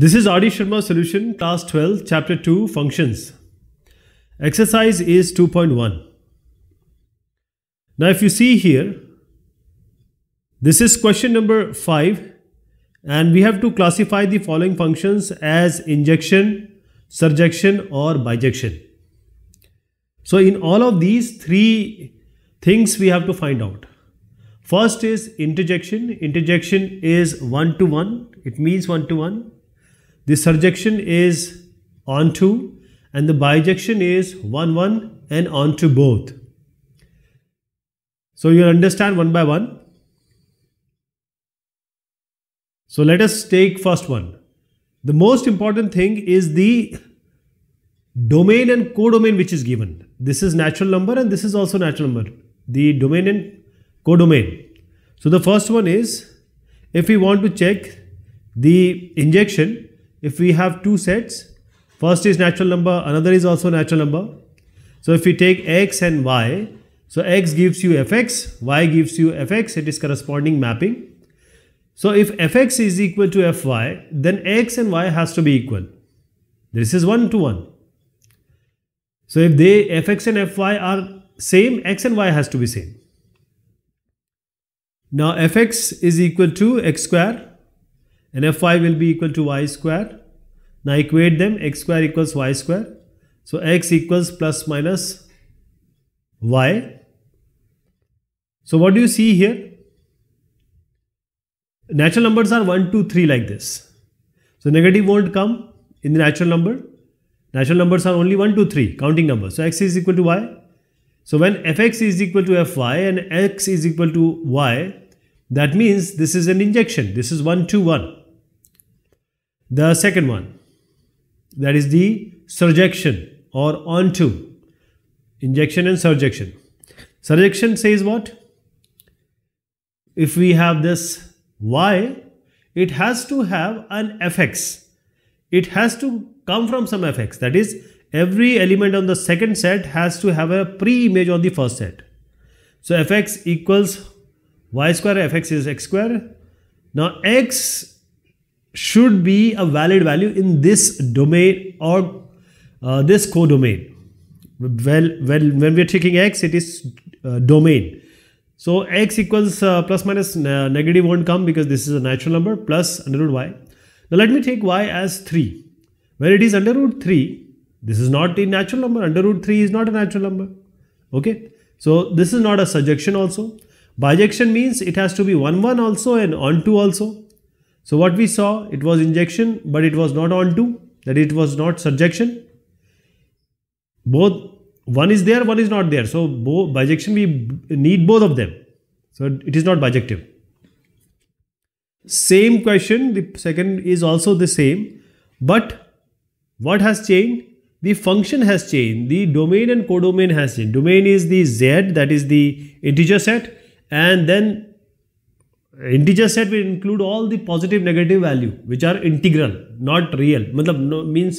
This is Adi Sharma solution, class 12, chapter 2, functions. Exercise is 2.1. Now, if you see here, this is question number 5, and we have to classify the following functions as injection, surjection, or bijection. So, in all of these three things, we have to find out. First is interjection. Interjection is one to one, it means one to one the surjection is onto and the bijection is 1 1 and onto both. So you'll understand one by one. So let us take first one. The most important thing is the domain and codomain which is given. This is natural number and this is also natural number. The domain and codomain. So the first one is if we want to check the injection if we have two sets, first is natural number, another is also natural number. So if we take x and y, so x gives you fx, y gives you fx, it is corresponding mapping. So if fx is equal to fy, then x and y has to be equal. This is one to one. So if they fx and fy are same, x and y has to be same. Now fx is equal to x square and Fy will be equal to y square. Now equate them x square equals y square. So x equals plus minus y. So what do you see here? Natural numbers are 1, 2, 3 like this. So negative won't come in the natural number. Natural numbers are only 1, 2, 3 counting numbers. So x is equal to y. So when fx is equal to fy and x is equal to y, that means this is an injection. This is 1 to 1. The second one, that is the surjection or onto, injection and surjection. Surjection says what? If we have this y, it has to have an fx. It has to come from some fx. That is, every element on the second set has to have a pre-image on the first set. So fx equals y square, fx is x square. Now x should be a valid value in this domain or uh, this codomain. Well, well, when we are taking x, it is uh, domain. So x equals uh, plus minus uh, negative won't come because this is a natural number plus under root y. Now let me take y as 3. When it is under root 3, this is not a natural number. Under root 3 is not a natural number. Okay. So this is not a surjection also. Bijection means it has to be 1 1 also and on 2 also. So what we saw, it was injection, but it was not onto, that it was not surjection. Both, one is there, one is not there. So both, bijection, we need both of them. So it is not bijective. Same question, the second is also the same, but what has changed? The function has changed, the domain and codomain has changed. Domain is the z, that is the integer set, and then integer set will include all the positive negative value which are integral not real matlab no, means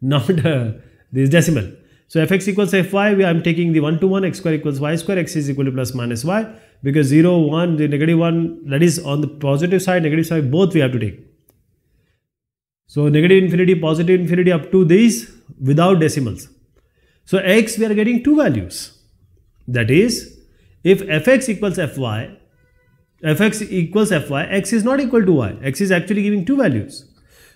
not uh, this decimal so fx equals fy we i'm taking the 1 to 1 x square equals y square x is equal to plus minus y because 0 1 the negative 1 that is on the positive side negative side both we have to take so negative infinity positive infinity up to these without decimals so x we are getting two values that is if fx equals fy fx equals fy, x is not equal to y, x is actually giving two values.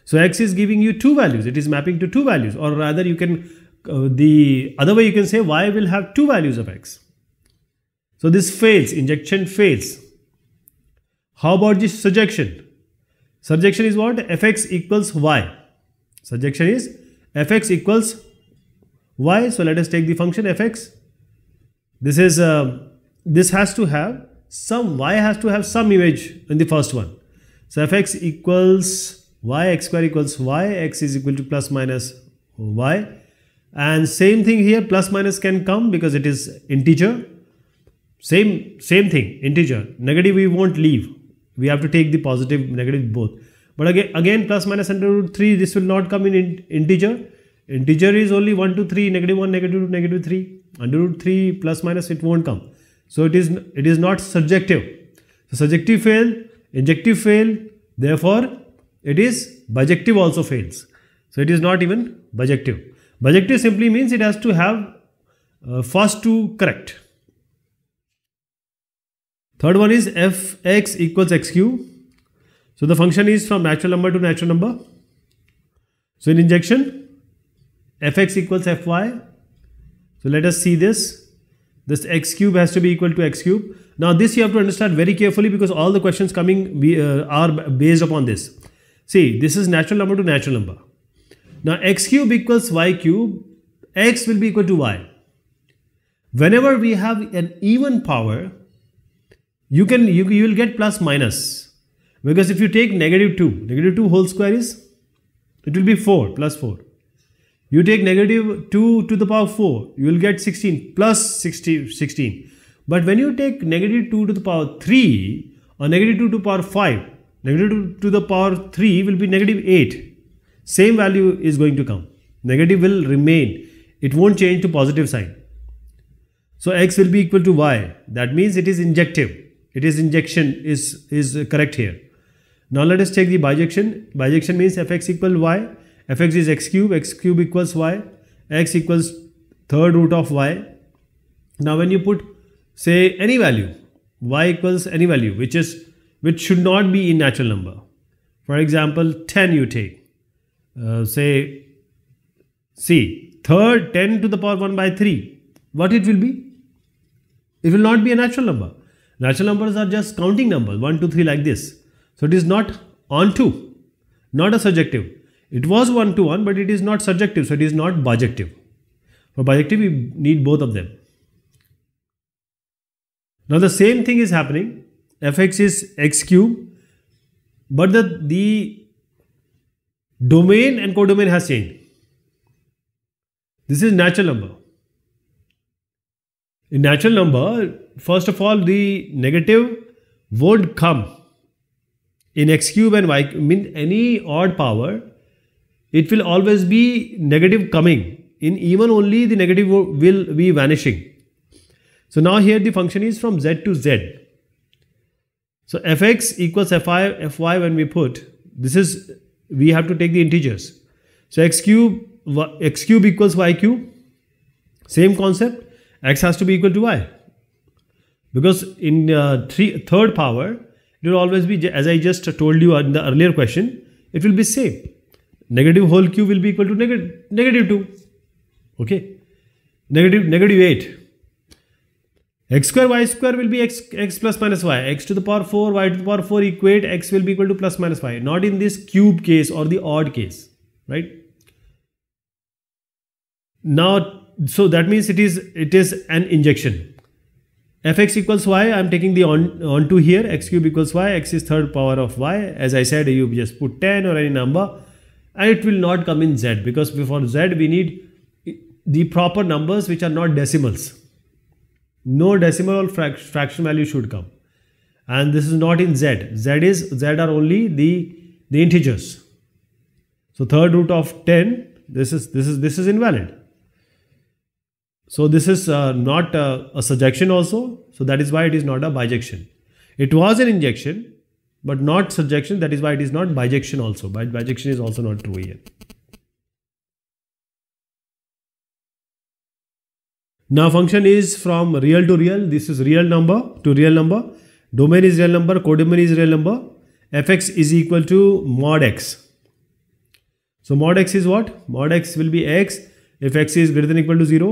So x is giving you two values, it is mapping to two values or rather you can, uh, the other way you can say y will have two values of x. So this fails, injection fails. How about this surjection? Surjection is what? fx equals y. Surjection is fx equals y. So let us take the function fx. This is, uh, this has to have some y has to have some image in the first one. So fx equals y, x square equals y, x is equal to plus minus y. And same thing here, plus minus can come because it is integer. Same, same thing, integer. Negative we won't leave. We have to take the positive, negative both. But again, again plus minus under root 3, this will not come in, in integer. Integer is only 1 to 3, negative 1, negative 2, negative 3. Under root 3 plus minus, it won't come. So it is, it is not subjective. So subjective fail, injective fail, therefore it is bijective also fails. So it is not even bijective. Bijective simply means it has to have uh, first two correct. Third one is fx equals xq. So the function is from natural number to natural number. So in injection, fx equals fy. So let us see this. This x cube has to be equal to x cube. Now this you have to understand very carefully because all the questions coming be, uh, are based upon this. See, this is natural number to natural number. Now x cube equals y cube, x will be equal to y. Whenever we have an even power, you can you, you will get plus minus. Because if you take negative 2, negative 2 whole square is, it will be 4 plus 4. You take negative 2 to the power 4, you will get 16 plus 60, 16. But when you take negative 2 to the power 3 or negative 2 to the power 5, negative 2 to the power 3 will be negative 8. Same value is going to come. Negative will remain. It won't change to positive sign. So x will be equal to y. That means it is injective. It is injection is, is correct here. Now let us take the bijection. Bijection means fx equal y fx is x cube x cube equals y x equals third root of y now when you put say any value y equals any value which is which should not be in natural number for example 10 you take uh, say c third 10 to the power 1 by 3 what it will be it will not be a natural number natural numbers are just counting numbers 1 2 3 like this so it is not onto not a subjective. It was one to one, but it is not surjective, so it is not bijective. For bijective, we need both of them. Now the same thing is happening. fx is x cube, but the, the domain and codomain has changed. This is natural number. In natural number, first of all, the negative won't come in x cube and y mean any odd power it will always be negative coming. In even only the negative will be vanishing. So now here the function is from z to z. So fx equals fy, fy when we put, this is, we have to take the integers. So x cube, x cube equals y cube. Same concept, x has to be equal to y. Because in uh, three, third power, it will always be, as I just told you in the earlier question, it will be same negative whole cube will be equal to negative, negative 2. Okay. Negative, negative 8. x square y square will be x, x plus minus y. x to the power 4, y to the power 4 equate x will be equal to plus minus y. Not in this cube case or the odd case. Right. Now, so that means it is it is an injection fx equals y i'm taking the on onto here x cube equals y x is third power of y as i said you just put 10 or any number and it will not come in z because before z we need the proper numbers which are not decimals no decimal or frac fraction value should come and this is not in z z is z are only the the integers so third root of 10 this is this is this is invalid so this is uh, not a, a, subjection also so that is why it is not a bijection it was an injection but not surjection. That is why it is not bijection also. Bijection is also not true here. Now function is from real to real. This is real number to real number. Domain is real number. Codomain is real number. fx is equal to mod x. So mod x is what? Mod x will be x if x is greater than equal to 0.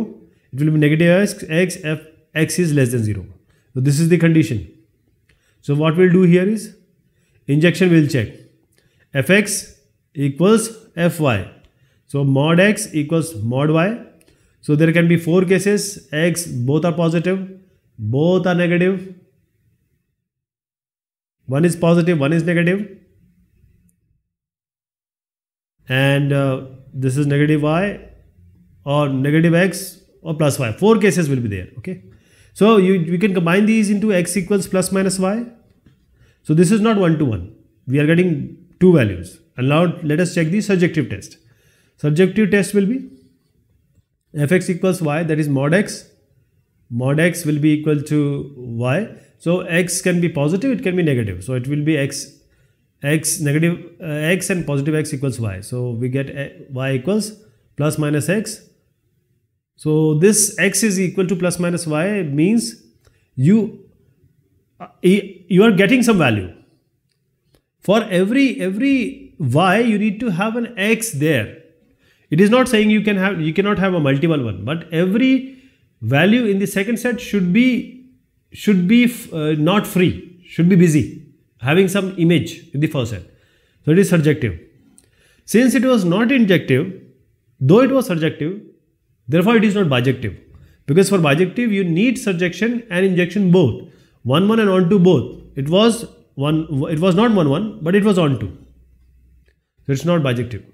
It will be negative x if x is less than 0. So this is the condition. So what we'll do here is Injection we'll check. fx equals fy. So mod x equals mod y. So there can be four cases. X, both are positive. Both are One is positive, one is And uh, this is negative y or negative x or plus y. Four cases will be there. Okay. So you, you can combine these into x equals plus minus y so this is not one to one. We are getting two values. And now let us check the surjective test. Surjective test will be fx equals y that is mod x. Mod x will be equal to y. So x can be positive, it can be negative. So it will be x x negative uh, x and positive x equals y. So we get uh, y equals plus minus x. So this x is equal to plus minus y means you uh, you are getting some value for every every y you need to have an x there it is not saying you can have you cannot have a multiple one but every value in the second set should be should be uh, not free should be busy having some image in the first set so it is surjective since it was not injective though it was surjective therefore it is not bijective because for bijective you need surjection and injection both 1 1 and on 2 both. It was 1 it was not 1 1 but it was on 2. So it's not bijective.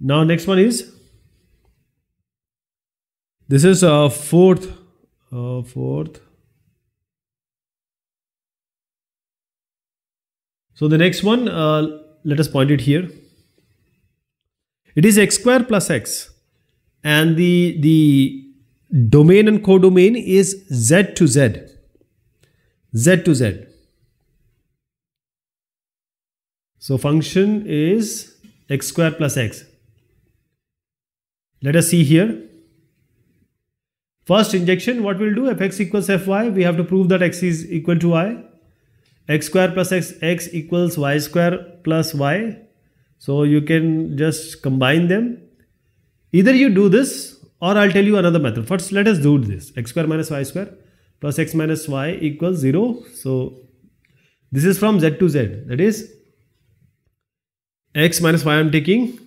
Now next one is this is uh, fourth uh, fourth So the next one, uh, let us point it here. It is x square plus x and the, the domain and codomain is Z to Z. Z to Z. So function is x square plus x. Let us see here. First injection, what we'll do? fx equals fy. We have to prove that x is equal to y. x square plus x, x equals y square plus y. So you can just combine them. Either you do this or I'll tell you another method. First, let us do this. x square minus y square plus x minus y equals 0. So, this is from z to z. That is, x minus y I am taking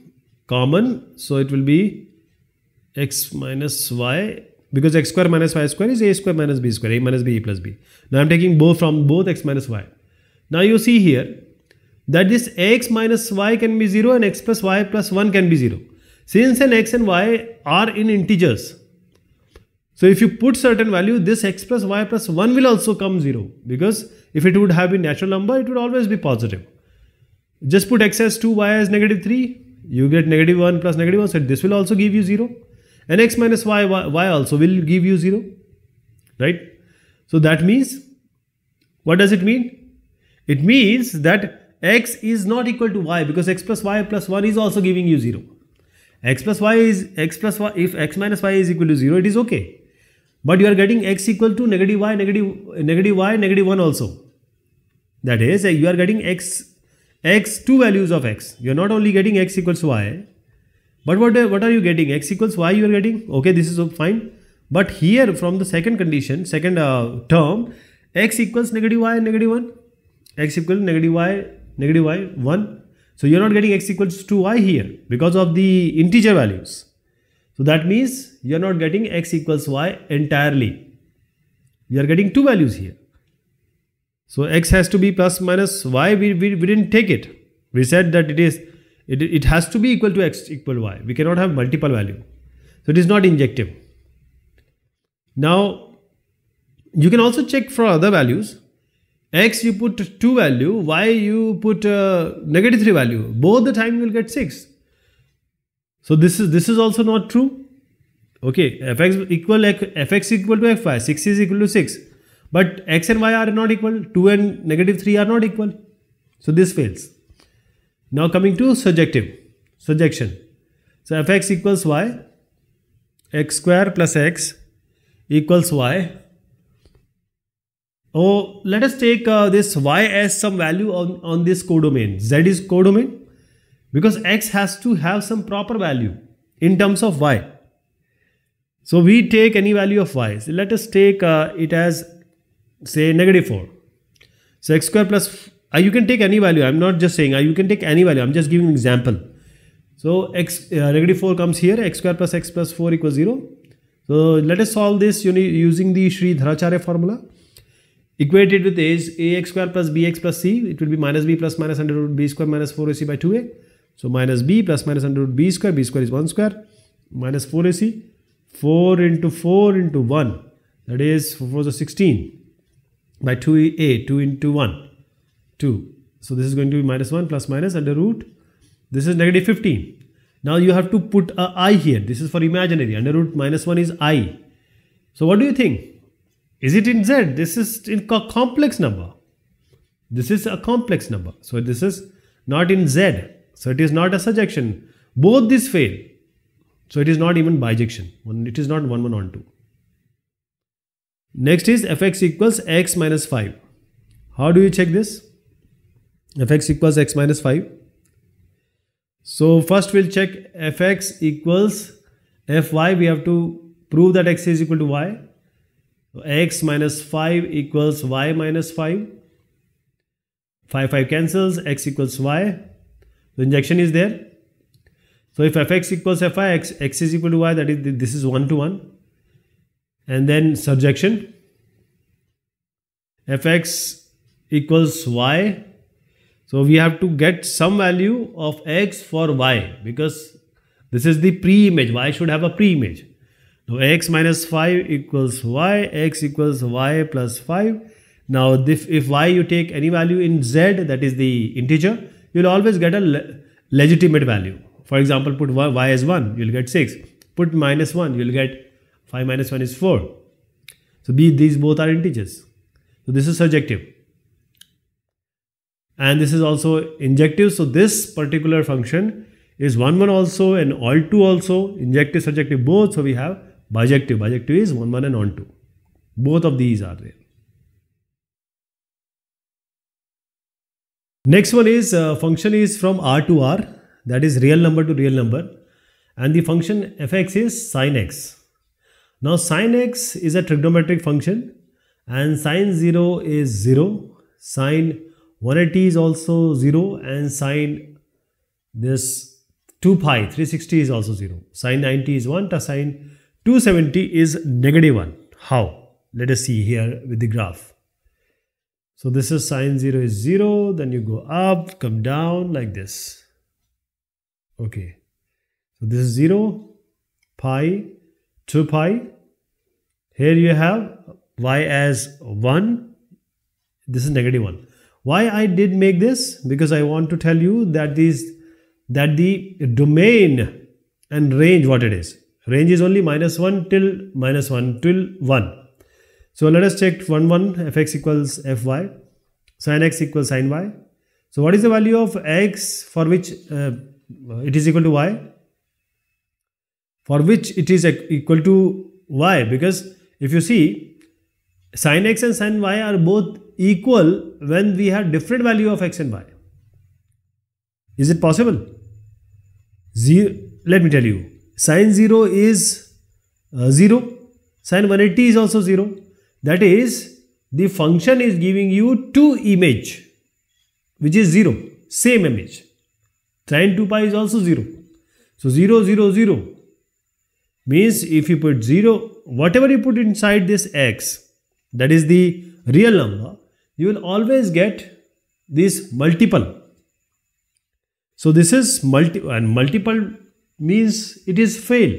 common. So, it will be x minus y because x square minus y square is a square minus b square, a minus b e plus b. Now, I am taking both from both x minus y. Now, you see here that this x minus y can be 0 and x plus y plus 1 can be 0. Since an x and y are in integers, so if you put certain value, this x plus y plus 1 will also come 0 because if it would have been natural number, it would always be positive. Just put x as 2, y as negative 3, you get negative 1 plus negative 1, so this will also give you 0. And x minus y, y, y also will give you 0, right? So that means, what does it mean? It means that x is not equal to y because x plus y plus 1 is also giving you 0 x plus y is x plus y if x minus y is equal to 0 it is okay but you are getting x equal to negative y negative negative y negative 1 also that is you are getting x x two values of x you are not only getting x equals y but what, what are you getting x equals y you are getting okay this is fine but here from the second condition second uh, term x equals negative y negative 1 x equals negative y negative y 1 so you're not getting x equals to y here because of the integer values. So that means you're not getting x equals y entirely. You are getting two values here. So x has to be plus minus y. We, we, we didn't take it. We said that it is it, it has to be equal to x equal y. We cannot have multiple value. So it is not injective. Now you can also check for other values x you put 2 value, y you put uh, negative 3 value. Both the time you will get 6. So this is this is also not true. Okay, fx equal fx equal to fy, 6 is equal to 6. But x and y are not equal, 2 and negative 3 are not equal. So this fails. Now coming to subjective, subjection. So fx equals y, x square plus x equals y Oh, let us take uh, this y as some value on, on this codomain. Z is codomain because x has to have some proper value in terms of y. So we take any value of y. So let us take uh, it as say negative 4. So x square plus, uh, you can take any value. I'm not just saying, uh, you can take any value. I'm just giving an example. So x uh, negative 4 comes here, x square plus x plus 4 equals 0. So let us solve this using the Sri Dharacharya formula equate it with a a x ax square plus bx plus c it will be minus b plus minus under root b square minus 4ac by 2a so minus b plus minus under root b square b square is 1 square minus 4ac 4 into 4 into 1 that is 4 4 is 16 by 2a 2 into 1 2 so this is going to be minus 1 plus minus under root this is negative 15 now you have to put a i here this is for imaginary under root minus 1 is i so what do you think is it in Z? This is in a complex number. This is a complex number. So this is not in Z. So it is not a surjection. Both these fail. So it is not even bijection. It is not 1 1 on 2. Next is fx equals x minus 5. How do you check this? fx equals x minus 5. So first we'll check fx equals fy. We have to prove that x is equal to y x minus 5 equals y minus 5 5 5 cancels x equals y the injection is there so if fx equals fi x, x is equal to y that is this is 1 to 1 and then subjection fx equals y so we have to get some value of x for y because this is the pre-image y should have a pre-image so x minus 5 equals y, x equals y plus 5. Now if, if y you take any value in z, that is the integer, you'll always get a le legitimate value. For example, put y, y as 1, you'll get 6. Put minus 1, you'll get 5 minus 1 is 4. So these both are integers. So this is surjective. And this is also injective. So this particular function is 1 1 also and all 2 also, injective, surjective both. So we have bijective. Bijective is one 1 and on 2. Both of these are there. Next one is uh, function is from R to R that is real number to real number and the function fx is sine x. Now sine x is a trigonometric function and sine 0 is 0, sine 180 is also 0 and sine this 2 pi 360 is also 0, sine 90 is 1, To sine 270 is negative 1. How? Let us see here with the graph. So this is sine 0 is 0. Then you go up, come down like this. Okay. So this is 0, pi, 2 pi. Here you have y as 1. This is negative 1. Why I did make this? Because I want to tell you that these that the domain and range what it is range is only minus 1 till minus 1 till 1. So let us check 1 1 fx equals fy sin x equals sin y. So what is the value of x for which uh, it is equal to y? For which it is equal to y because if you see sin x and sin y are both equal when we have different value of x and y. Is it possible? Zero, let me tell you sine 0 is uh, 0. Sine 180 is also 0. That is, the function is giving you two image, which is 0. Same image. Sine 2 pi is also 0. So 0, 0, 0 means if you put 0, whatever you put inside this x, that is the real number, you will always get this multiple. So this is multi and multiple means it is fail.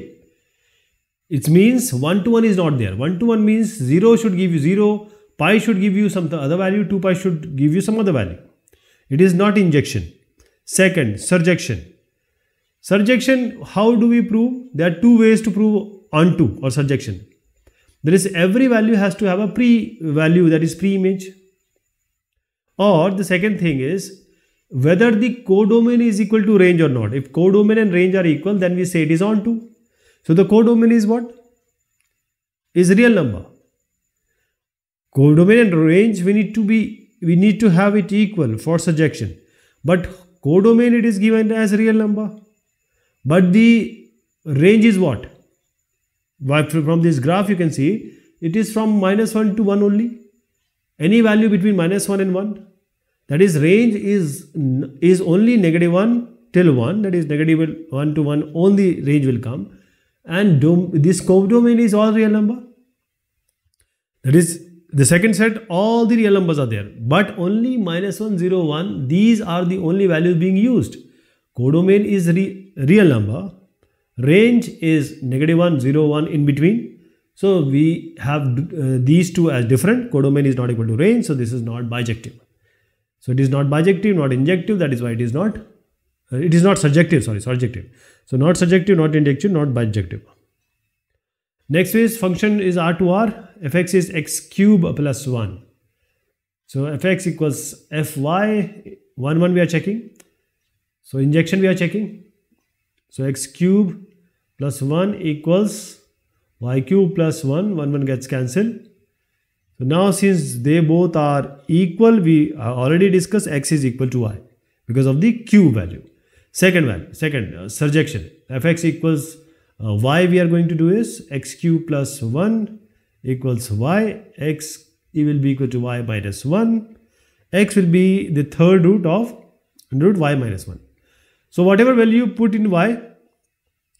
It means 1 to 1 is not there. 1 to 1 means 0 should give you 0, pi should give you some other value, 2 pi should give you some other value. It is not injection. Second, surjection. Surjection, how do we prove? There are two ways to prove onto or surjection. There is every value has to have a pre-value that is pre-image. Or the second thing is whether the codomain is equal to range or not. If codomain and range are equal, then we say it is onto. So the codomain is what? Is real number. Codomain and range we need to be we need to have it equal for surjection. But codomain it is given as real number. But the range is what? From this graph you can see it is from minus 1 to 1 only. Any value between minus 1 and 1 that is range is, is only negative 1 till 1 that is negative 1 to 1 only range will come and dom codomain scope domain is all real number. That is the second set all the real numbers are there but only minus 1 0 1 these are the only values being used. Codomain is re real number range is negative 1 0 1 in between so we have uh, these two as different codomain is not equal to range so this is not bijective so it is not bijective, not injective. That is why it is not, uh, it is not subjective. sorry, surjective. So not surjective, not injective, not bijective. Next is function is R to R. fx is x cube plus 1. So fx equals fy, 1, 1 we are checking. So injection we are checking. So x cube plus 1 equals y cube plus 1, 1, 1 gets cancelled. So now since they both are equal, we already discussed x is equal to y because of the q value. Second value, second uh, surjection, fx equals uh, y we are going to do is x cube plus 1 equals y, x will be equal to y minus 1, x will be the third root of root y minus 1. So whatever value you put in y,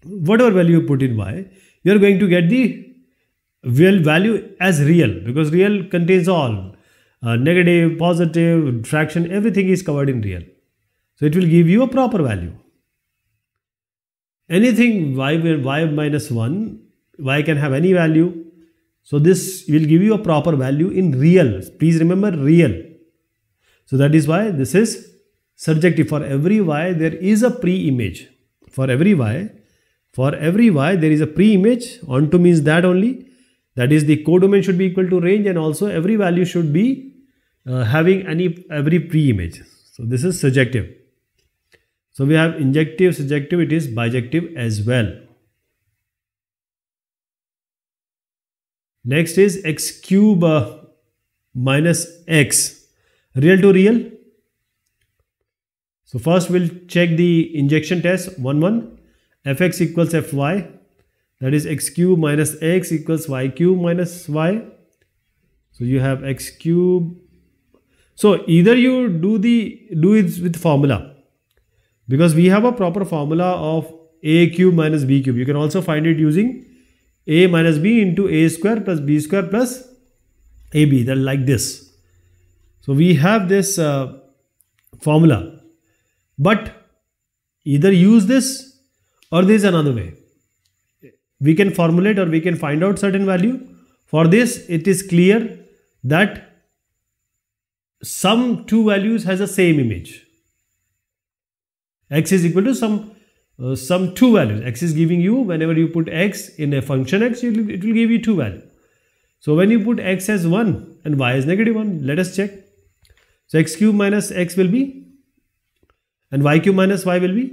whatever value you put in y, you are going to get the real value as real because real contains all uh, negative, positive, fraction, everything is covered in real. So it will give you a proper value. Anything y, y minus 1, y can have any value. So this will give you a proper value in real. Please remember real. So that is why this is surjective. For every y, there is a pre-image. For every y, for every y, there is a pre-image. Onto means that only that is the codomain should be equal to range and also every value should be uh, having any every pre-image. So this is subjective. So we have injective, subjective, it is bijective as well. Next is x cube uh, minus x, real to real. So first we'll check the injection test 1 1 fx equals fy that is x cube minus x equals y cube minus y so you have x cube so either you do the do it with formula because we have a proper formula of a cube minus b cube you can also find it using a minus b into a square plus b square plus ab that like this so we have this uh, formula but either use this or there is another way we can formulate or we can find out certain value for this it is clear that some two values has the same image x is equal to some uh, some two values x is giving you whenever you put x in a function x it will, give you two value so when you put x as 1 and y as negative 1 let us check so x cube minus x will be and y cube minus y will be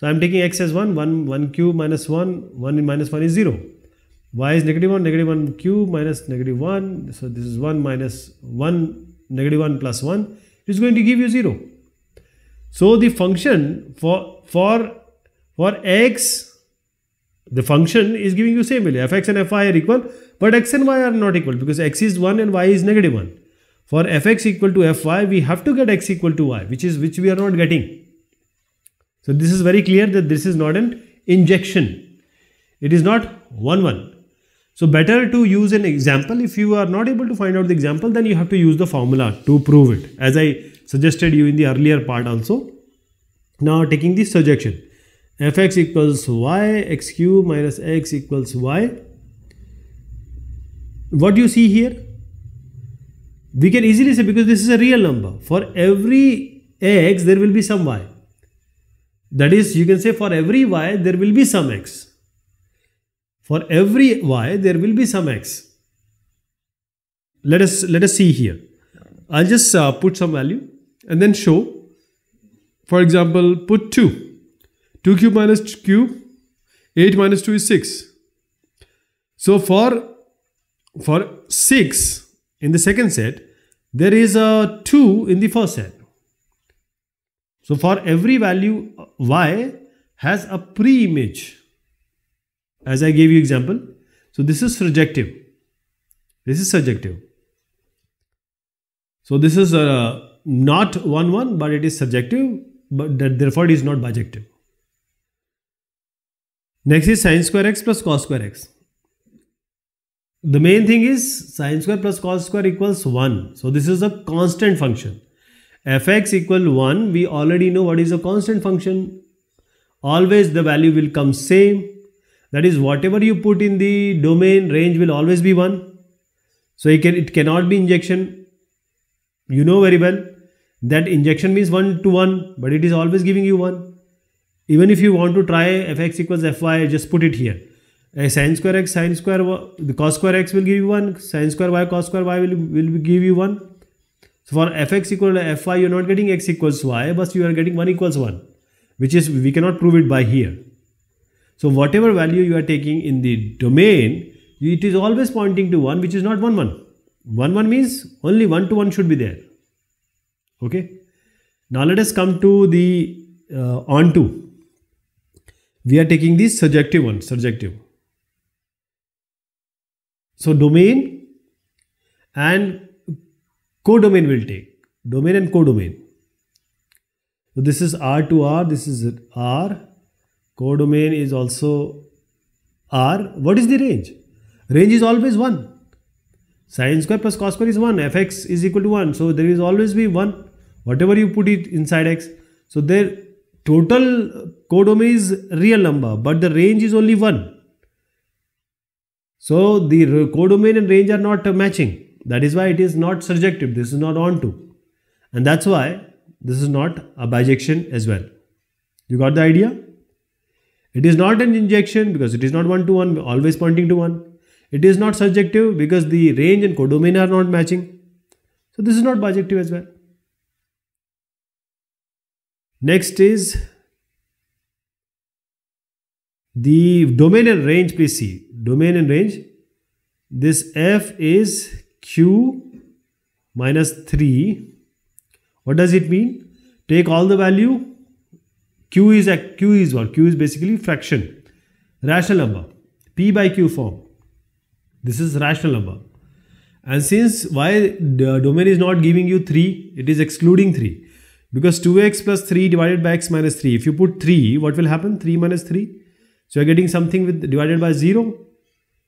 so I am taking x as 1, 1, 1 cube minus 1, 1 minus 1 is 0. y is negative 1, negative 1 cube minus negative 1. So this is 1 minus 1, negative 1 plus 1 is going to give you 0. So the function for, for, for x, the function is giving you same value. fx and fy are equal, but x and y are not equal because x is 1 and y is negative 1. For fx equal to fy, we have to get x equal to y, which is which we are not getting. So this is very clear that this is not an injection. It is not 1 1. So better to use an example. If you are not able to find out the example, then you have to use the formula to prove it. As I suggested you in the earlier part also. Now taking the surjection. fx equals y, x cube minus x equals y. What do you see here? We can easily say because this is a real number. For every x, there will be some y. That is, you can say for every y, there will be some x. For every y, there will be some x. Let us, let us see here. I'll just uh, put some value and then show. For example, put 2. 2 cube minus cube, 8 minus 2 is 6. So for, for 6 in the second set, there is a 2 in the first set. So for every value y has a pre-image as I gave you example. So this is surjective. This is surjective. So this is uh, not 1-1 but it is subjective, but that therefore it is not bijective. Next is sine square x plus cos square x. The main thing is sine square plus cos square equals 1. So this is a constant function fx equal 1 we already know what is a constant function always the value will come same that is whatever you put in the domain range will always be 1 so it, can, it cannot be injection you know very well that injection means 1 to 1 but it is always giving you 1 even if you want to try fx equals fy just put it here a sine square x sin square the cos square x will give you 1 Sin square y cos square y will, will give you 1 so for fx equal to fy, you're not getting x equals y, but you are getting 1 equals 1, which is we cannot prove it by here. So whatever value you are taking in the domain, it is always pointing to 1, which is not 1, 1. 1, 1 means only 1 to 1 should be there. Okay. Now let us come to the uh, onto. We are taking the surjective one, surjective. So domain and codomain will take domain and codomain so this is r to r this is r codomain is also r what is the range range is always 1 sine square plus cos square is 1 fx is equal to 1 so there is always be 1 whatever you put it inside x so their total codomain is real number but the range is only 1 so the codomain and range are not matching that is why it is not surjective. This is not onto. And that's why this is not a bijection as well. You got the idea? It is not an injection because it is not one to one, always pointing to one. It is not surjective because the range and codomain are not matching. So this is not bijective as well. Next is the domain and range, please see. Domain and range. This F is q minus 3 what does it mean take all the value q is a q is what q is basically fraction rational number p by q form this is rational number and since why the domain is not giving you 3 it is excluding 3 because 2x plus 3 divided by x minus 3 if you put 3 what will happen 3 minus 3 so you're getting something with divided by 0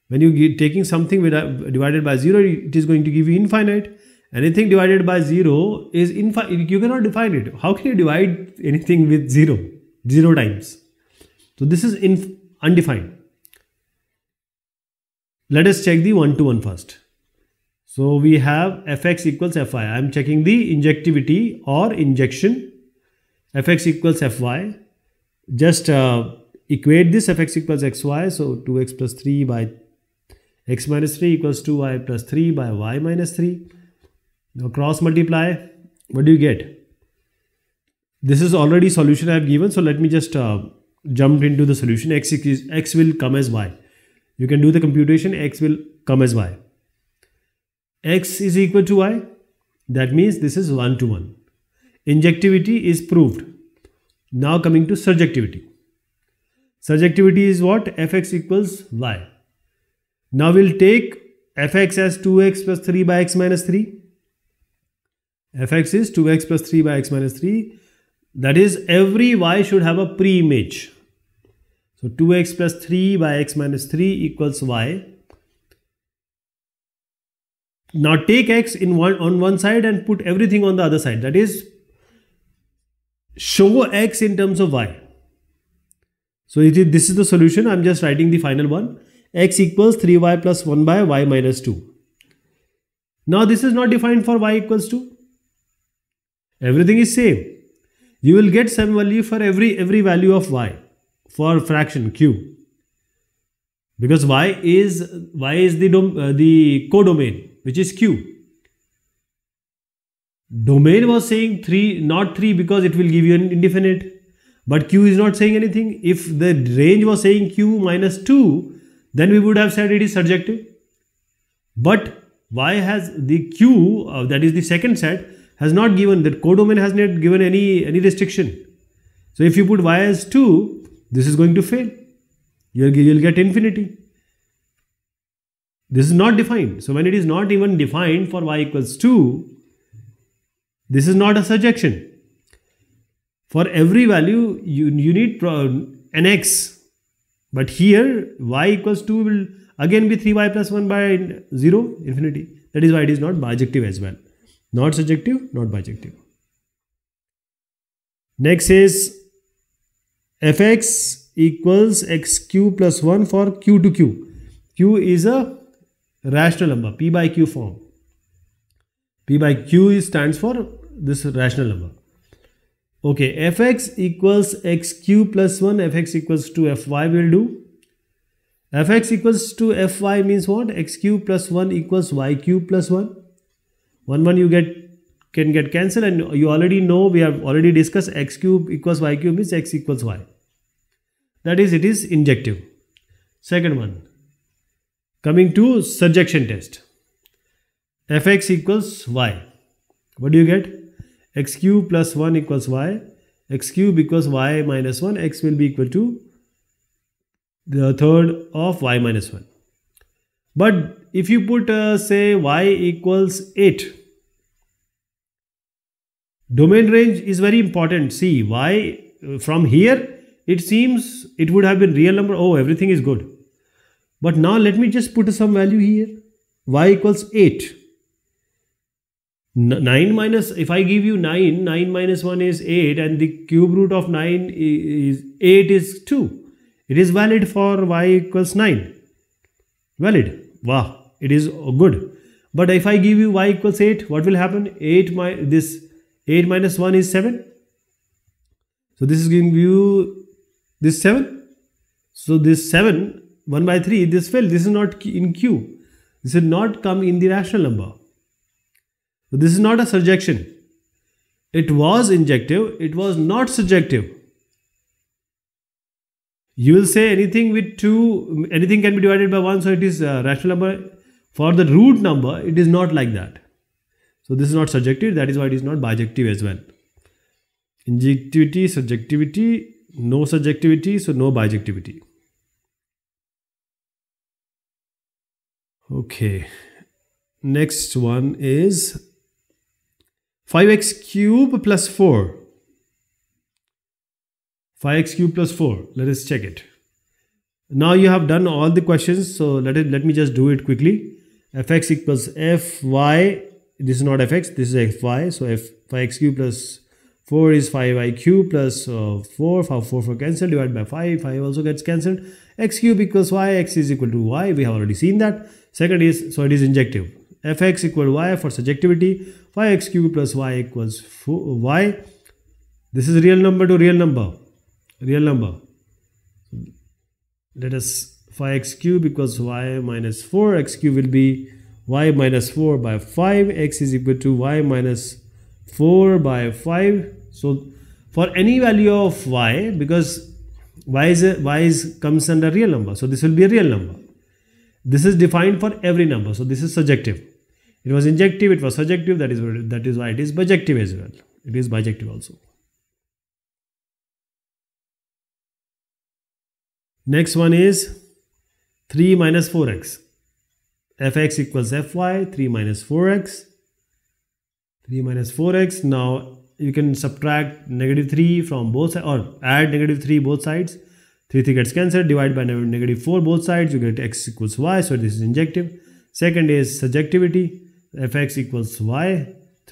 when you're taking something with a, divided by 0, it is going to give you infinite. Anything divided by 0 is infinite. You cannot define it. How can you divide anything with 0? 0 times. So this is undefined. Let us check the one to one first. So we have fx equals fy. I am checking the injectivity or injection. fx equals fy. Just uh, equate this fx equals xy. So 2x plus 3 by x minus 3 equals 2y plus 3 by y minus 3. Now cross multiply, what do you get? This is already solution I have given. So let me just uh, jump into the solution. X, x will come as y. You can do the computation. X will come as y. X is equal to y. That means this is 1 to 1. Injectivity is proved. Now coming to surjectivity. Surjectivity is what? fx equals y now we'll take fx as 2x plus 3 by x minus 3. fx is 2x plus 3 by x minus 3. That is every y should have a pre-image. So 2x plus 3 by x minus 3 equals y. Now take x in one on one side and put everything on the other side. That is show x in terms of y. So this is the solution. I'm just writing the final one x equals 3y plus 1 by y minus 2. Now this is not defined for y equals 2. Everything is same. You will get some value for every, every value of y for fraction q. Because y is y is the, dom, uh, the codomain which is q. Domain was saying 3 not 3 because it will give you an indefinite. But q is not saying anything. If the range was saying q minus 2 then we would have said it is surjective but why has the q uh, that is the second set has not given that codomain has not given any any restriction so if you put y as 2 this is going to fail you'll, you'll get infinity this is not defined so when it is not even defined for y equals 2 this is not a surjection for every value you, you need an x but here y equals 2 will again be 3y plus 1 by 0 infinity. That is why it is not bijective as well. Not surjective, not bijective. Next is fx equals xq plus 1 for q to q. q is a rational number, p by q form. p by q stands for this rational number. Okay, fx equals x cube plus 1, fx equals to fy will do. fx equals to fy means what? x cube plus 1 equals y cube plus 1. 1 1 you get can get cancelled and you already know we have already discussed x cube equals y cube means x equals y. That is it is injective. Second one. Coming to surjection test. fx equals y. What do you get? x cube plus 1 equals y x cube equals y minus 1 x will be equal to the third of y minus 1 but if you put uh, say y equals 8 domain range is very important see y uh, from here it seems it would have been real number oh everything is good but now let me just put some value here y equals 8 9 minus if i give you 9 9 minus 1 is 8 and the cube root of 9 is 8 is 2 it is valid for y equals 9 valid wow it is good but if i give you y equals 8 what will happen 8 my this 8 minus 1 is 7 so this is giving you this 7 so this 7 1 by 3 this fell this is not in q this will not come in the rational number so this is not a surjection. It was injective, it was not surjective. You will say anything with two, anything can be divided by one, so it is a uh, rational number. For the root number, it is not like that. So this is not surjective, that is why it is not bijective as well. Injectivity, subjectivity, no surjectivity, so no bijectivity. Okay, next one is 5x cube plus 4. 5x cube plus 4. Let us check it. Now you have done all the questions. So let it let me just do it quickly. fx equals fy. This is not fx, this is fy. So f 5x cube plus 4 is 5y cube plus uh, 4. 4 4 cancelled divided by 5. 5 also gets cancelled. x cube equals y. x is equal to y. We have already seen that. Second is so it is injective fx equal y for subjectivity yx cube plus y equals 4, y this is real number to real number real number let us phi x cube equals y minus 4 x cube will be y minus 4 by 5 x is equal to y minus 4 by 5 so for any value of y because y is a, y is comes under real number so this will be a real number this is defined for every number so this is subjective it was injective, it was subjective. that is, that is why it is bijective as well. It is bijective also. Next one is 3 minus 4x. fx equals fy, 3 minus 4x. 3 minus 4x. Now you can subtract negative 3 from both or add negative 3 both sides. 3 3 gets cancelled, divide by negative 4 both sides, you get x equals y. So this is injective. Second is subjectivity fx equals y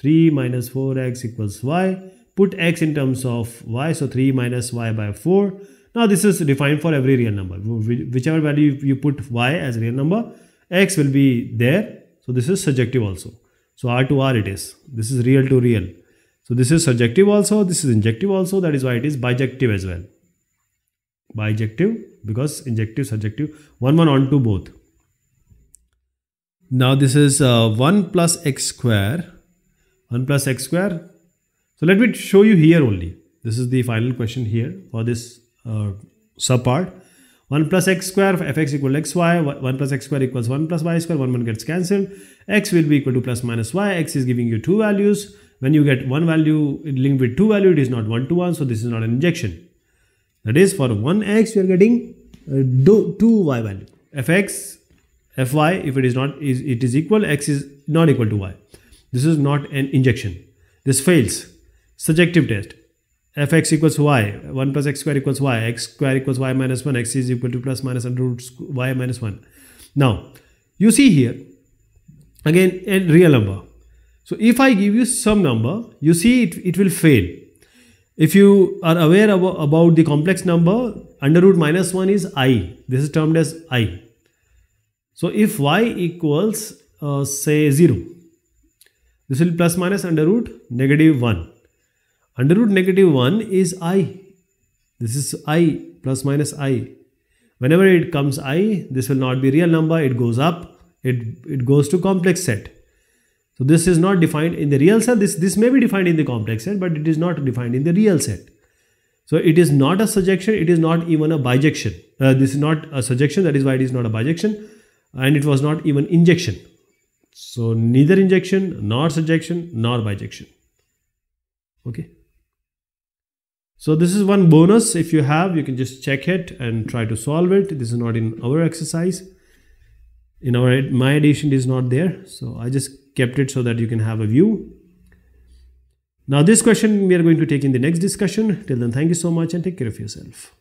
3 minus 4x equals y put x in terms of y so 3 minus y by 4 now this is defined for every real number whichever value you put y as real number x will be there so this is surjective also so r to r it is this is real to real so this is surjective also this is injective also that is why it is bijective as well bijective because injective subjective, one one onto both now this is uh, 1 plus x square. 1 plus x square. So let me show you here only. This is the final question here for this uh, subpart. 1 plus x square fx equal xy. 1 plus x square equals 1 plus y square. 1 1 gets cancelled. x will be equal to plus minus y. x is giving you two values. When you get one value linked with two value, it is not 1 to 1. So this is not an injection. That is for 1x you are getting uh, 2y value. fx fy if it is not is it is equal x is not equal to y this is not an injection this fails surjective test fx equals y 1 plus x square equals y x square equals y minus 1 x is equal to plus minus under root y minus 1 now you see here again a real number so if i give you some number you see it, it will fail if you are aware about the complex number under root minus 1 is i this is termed as i so if y equals uh, say 0, this will be plus minus under root negative 1. Under root negative 1 is i. This is i plus minus i. Whenever it comes i, this will not be real number. It goes up. It, it goes to complex set. So this is not defined in the real set. This, this may be defined in the complex set, but it is not defined in the real set. So it is not a surjection. It is not even a bijection. Uh, this is not a surjection. That is why it is not a bijection and it was not even injection. So neither injection, nor subjection, nor bijection. Okay. So this is one bonus. If you have, you can just check it and try to solve it. This is not in our exercise. In our my edition is not there. So I just kept it so that you can have a view. Now this question we are going to take in the next discussion. Till then, thank you so much and take care of yourself.